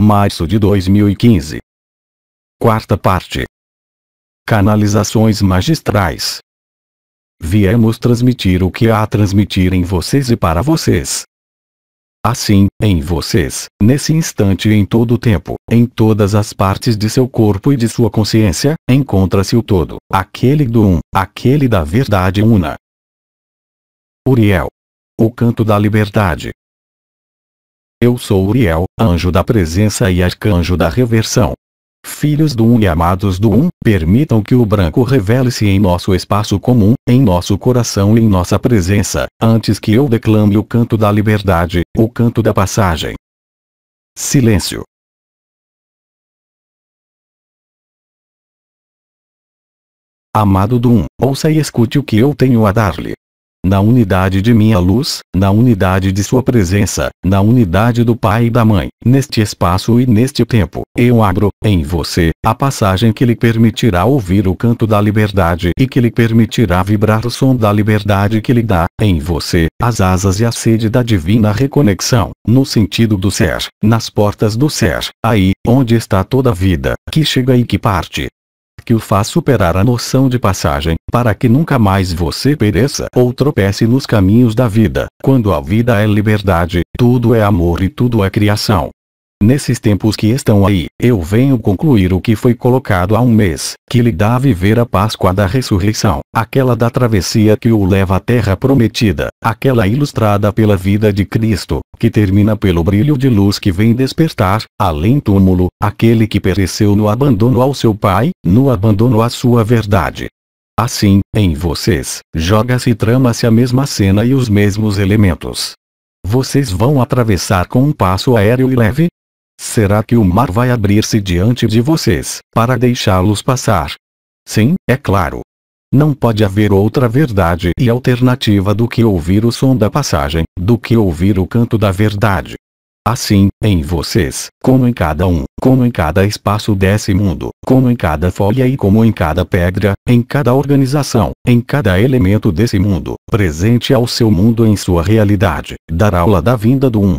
março de 2015. Quarta parte. Canalizações magistrais. Viemos transmitir o que há a transmitir em vocês e para vocês. Assim, em vocês, nesse instante e em todo o tempo, em todas as partes de seu corpo e de sua consciência, encontra-se o todo, aquele do um, aquele da verdade una. Uriel. O canto da liberdade. Eu sou Uriel, anjo da presença e arcanjo da reversão. Filhos do Um e amados do Um, permitam que o branco revele-se em nosso espaço comum, em nosso coração e em nossa presença, antes que eu declame o canto da liberdade, o canto da passagem. Silêncio. Amado do Um, ouça e escute o que eu tenho a dar-lhe na unidade de minha luz, na unidade de sua presença, na unidade do Pai e da Mãe, neste espaço e neste tempo, eu abro, em você, a passagem que lhe permitirá ouvir o canto da liberdade e que lhe permitirá vibrar o som da liberdade que lhe dá, em você, as asas e a sede da divina reconexão, no sentido do ser, nas portas do ser, aí, onde está toda a vida, que chega e que parte, que o faz superar a noção de passagem, para que nunca mais você pereça ou tropece nos caminhos da vida. Quando a vida é liberdade, tudo é amor e tudo é criação. Nesses tempos que estão aí, eu venho concluir o que foi colocado há um mês, que lhe dá a viver a Páscoa da ressurreição, aquela da travessia que o leva à terra prometida, aquela ilustrada pela vida de Cristo, que termina pelo brilho de luz que vem despertar, além túmulo, aquele que pereceu no abandono ao seu pai, no abandono à sua verdade. Assim, em vocês, joga-se e trama-se a mesma cena e os mesmos elementos. Vocês vão atravessar com um passo aéreo e leve, Será que o mar vai abrir-se diante de vocês, para deixá-los passar? Sim, é claro. Não pode haver outra verdade e alternativa do que ouvir o som da passagem, do que ouvir o canto da verdade. Assim, em vocês, como em cada um, como em cada espaço desse mundo, como em cada folha e como em cada pedra, em cada organização, em cada elemento desse mundo, presente ao seu mundo em sua realidade, dar aula da vinda do um,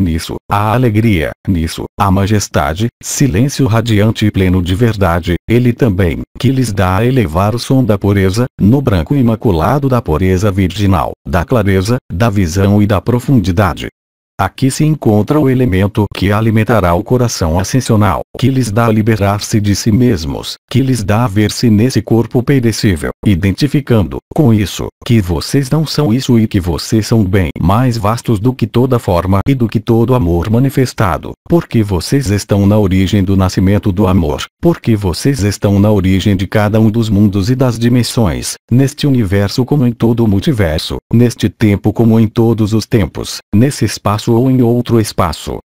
Nisso, há alegria, nisso, há majestade, silêncio radiante e pleno de verdade, ele também, que lhes dá a elevar o som da pureza, no branco imaculado da pureza virginal, da clareza, da visão e da profundidade, Aqui se encontra o elemento que alimentará o coração ascensional, que lhes dá a liberar-se de si mesmos, que lhes dá a ver-se nesse corpo perecível, identificando, com isso, que vocês não são isso e que vocês são bem mais vastos do que toda forma e do que todo amor manifestado, porque vocês estão na origem do nascimento do amor, porque vocês estão na origem de cada um dos mundos e das dimensões, neste universo como em todo o multiverso, neste tempo como em todos os tempos, nesse espaço espaço ou em outro espaço.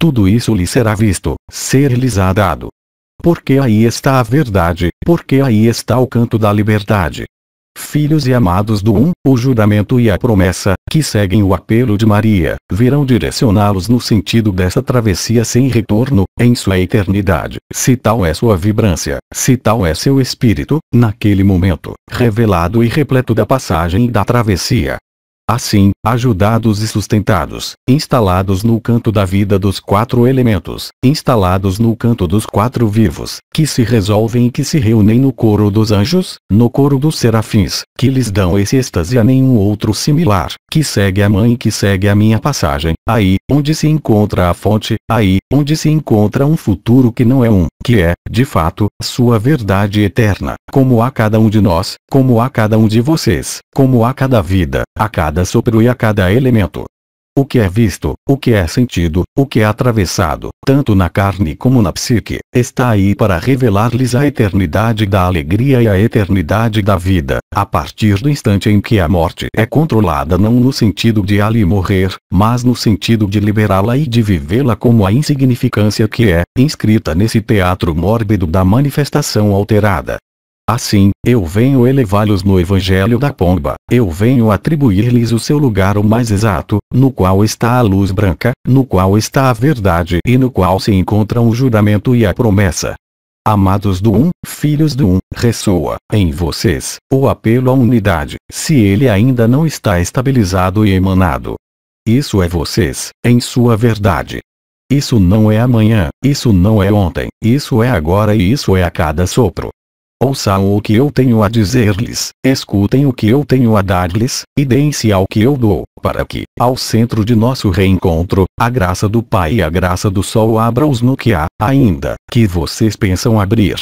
Tudo isso lhe será visto, ser-lhes há dado. Porque aí está a verdade, porque aí está o canto da liberdade. Filhos e amados do Um, o juramento e a promessa, que seguem o apelo de Maria, virão direcioná-los no sentido dessa travessia sem retorno, em sua eternidade. Se tal é sua vibrância, se tal é seu espírito, naquele momento, revelado e repleto da passagem e da travessia, Assim, ajudados e sustentados, instalados no canto da vida dos quatro elementos, instalados no canto dos quatro vivos, que se resolvem e que se reúnem no coro dos anjos, no coro dos serafins, que lhes dão esse êxtase a nenhum outro similar, que segue a mãe que segue a minha passagem, aí, onde se encontra a fonte, aí, onde se encontra um futuro que não é um, que é, de fato, sua verdade eterna, como a cada um de nós, como a cada um de vocês, como a cada vida, a cada sopro e a cada elemento, o que é visto, o que é sentido, o que é atravessado, tanto na carne como na psique, está aí para revelar-lhes a eternidade da alegria e a eternidade da vida, a partir do instante em que a morte é controlada não no sentido de ali morrer, mas no sentido de liberá-la e de vivê-la como a insignificância que é, inscrita nesse teatro mórbido da manifestação alterada. Assim, eu venho elevá-los no Evangelho da Pomba, eu venho atribuir-lhes o seu lugar o mais exato, no qual está a luz branca, no qual está a verdade e no qual se encontram o juramento e a promessa. Amados do Um, filhos do Um, ressoa, em vocês, o apelo à unidade, se ele ainda não está estabilizado e emanado. Isso é vocês, em sua verdade. Isso não é amanhã, isso não é ontem, isso é agora e isso é a cada sopro. Ouçam o que eu tenho a dizer-lhes, escutem o que eu tenho a dar-lhes, e deem-se ao que eu dou, para que, ao centro de nosso reencontro, a graça do Pai e a graça do Sol abram-os no que há, ainda, que vocês pensam abrir.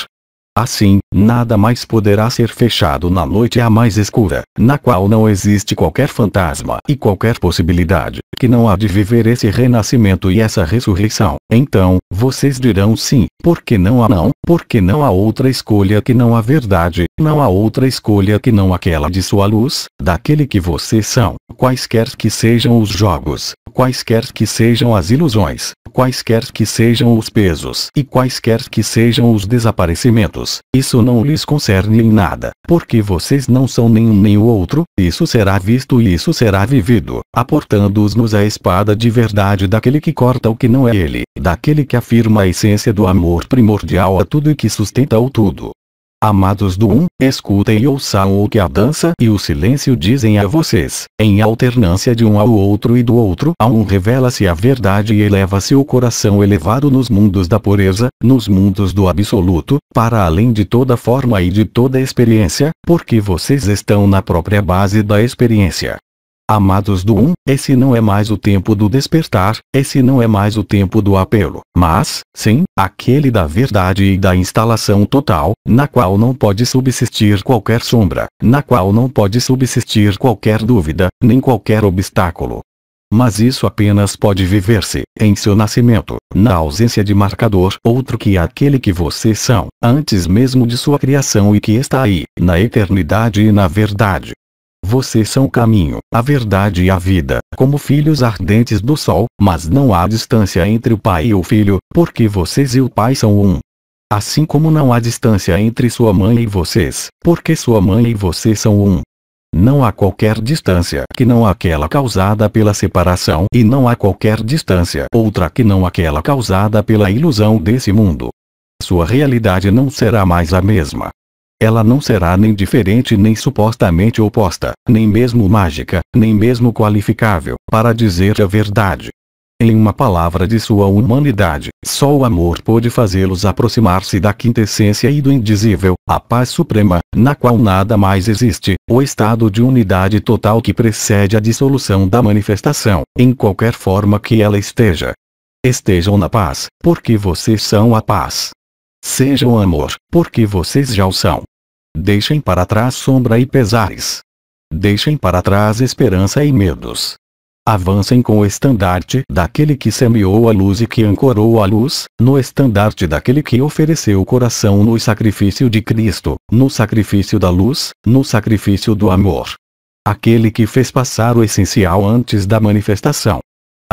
Assim, nada mais poderá ser fechado na noite a mais escura, na qual não existe qualquer fantasma e qualquer possibilidade, que não há de viver esse renascimento e essa ressurreição. Então, vocês dirão sim, porque não há não, porque não há outra escolha que não a verdade, não há outra escolha que não aquela de sua luz, daquele que vocês são, quaisquer que sejam os jogos, quaisquer que sejam as ilusões, quaisquer que sejam os pesos e quaisquer que sejam os desaparecimentos, isso não lhes concerne em nada, porque vocês não são nenhum nem o outro, isso será visto e isso será vivido, aportando-os-nos a espada de verdade daquele que corta o que não é ele, daquele que afirma a essência do amor primordial a tudo e que sustenta o tudo. Amados do Um, escutem e ouçam o que a dança e o silêncio dizem a vocês. Em alternância de um ao outro e do outro a um revela-se a verdade e eleva-se o coração elevado nos mundos da pureza, nos mundos do absoluto, para além de toda forma e de toda experiência, porque vocês estão na própria base da experiência. Amados do Um, esse não é mais o tempo do despertar, esse não é mais o tempo do apelo, mas, sim, aquele da verdade e da instalação total, na qual não pode subsistir qualquer sombra, na qual não pode subsistir qualquer dúvida, nem qualquer obstáculo. Mas isso apenas pode viver-se, em seu nascimento, na ausência de marcador outro que aquele que vocês são, antes mesmo de sua criação e que está aí, na eternidade e na verdade. Vocês são o caminho, a verdade e a vida, como filhos ardentes do sol, mas não há distância entre o pai e o filho, porque vocês e o pai são um. Assim como não há distância entre sua mãe e vocês, porque sua mãe e vocês são um. Não há qualquer distância que não aquela causada pela separação e não há qualquer distância outra que não aquela causada pela ilusão desse mundo. Sua realidade não será mais a mesma, ela não será nem diferente nem supostamente oposta, nem mesmo mágica, nem mesmo qualificável, para dizer a verdade. Em uma palavra de sua humanidade, só o amor pôde fazê-los aproximar-se da quintessência e do indizível, a paz suprema, na qual nada mais existe, o estado de unidade total que precede a dissolução da manifestação, em qualquer forma que ela esteja. Estejam na paz, porque vocês são a paz. Sejam amor, porque vocês já o são. Deixem para trás sombra e pesares. Deixem para trás esperança e medos. Avancem com o estandarte daquele que semeou a luz e que ancorou a luz, no estandarte daquele que ofereceu o coração no sacrifício de Cristo, no sacrifício da luz, no sacrifício do amor. Aquele que fez passar o essencial antes da manifestação,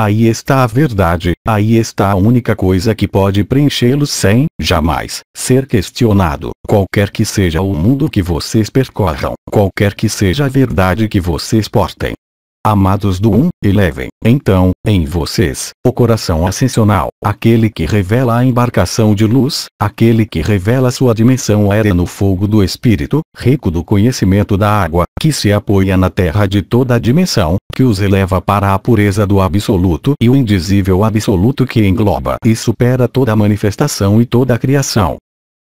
Aí está a verdade, aí está a única coisa que pode preenchê-lo sem, jamais, ser questionado. Qualquer que seja o mundo que vocês percorram, qualquer que seja a verdade que vocês portem, Amados do 1, elevem, então, em vocês, o coração ascensional, aquele que revela a embarcação de luz, aquele que revela sua dimensão aérea no fogo do Espírito, rico do conhecimento da água, que se apoia na terra de toda a dimensão, que os eleva para a pureza do absoluto e o indizível absoluto que engloba e supera toda manifestação e toda criação.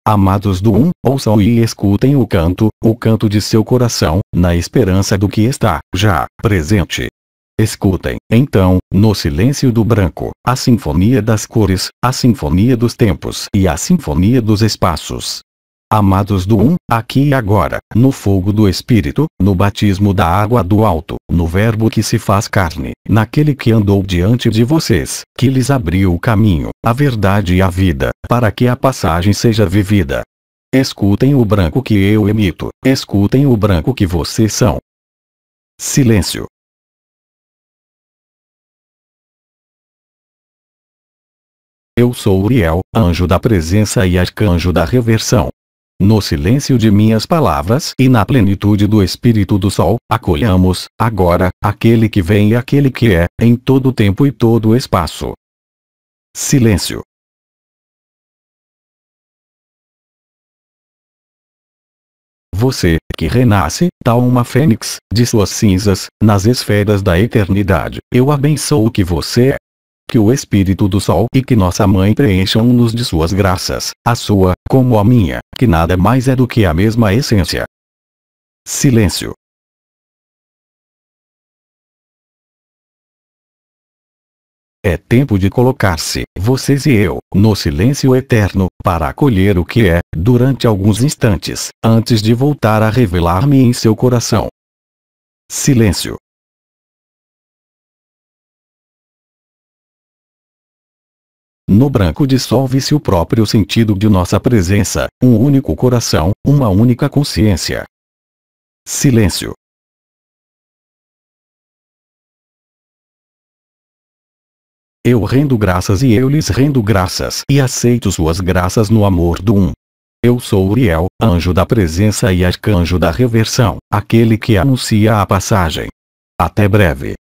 Amados do Um, ouçam e escutem o canto, o canto de seu coração, na esperança do que está, já, presente. Escutem, então, no silêncio do branco, a sinfonia das cores, a sinfonia dos tempos e a sinfonia dos espaços. Amados do Um, aqui e agora, no fogo do Espírito, no batismo da água do alto, no Verbo que se faz carne, naquele que andou diante de vocês, que lhes abriu o caminho, a verdade e a vida, para que a passagem seja vivida. Escutem o branco que eu emito, escutem o branco que vocês são. Silêncio. Eu sou Uriel, anjo da presença e arcanjo da reversão no silêncio de minhas palavras e na plenitude do Espírito do Sol, acolhamos, agora, aquele que vem e aquele que é, em todo tempo e todo espaço. Silêncio. Você, que renasce, tal tá uma fênix, de suas cinzas, nas esferas da eternidade, eu abençoo o que você é, que o Espírito do Sol e que nossa Mãe preencham-nos de suas graças, a sua, como a minha, que nada mais é do que a mesma essência. Silêncio. É tempo de colocar-se, vocês e eu, no silêncio eterno, para acolher o que é, durante alguns instantes, antes de voltar a revelar-me em seu coração. Silêncio. No branco dissolve-se o próprio sentido de nossa presença, um único coração, uma única consciência. Silêncio. Eu rendo graças e eu lhes rendo graças e aceito suas graças no amor do Um. Eu sou Uriel, anjo da presença e arcanjo da reversão, aquele que anuncia a passagem. Até breve.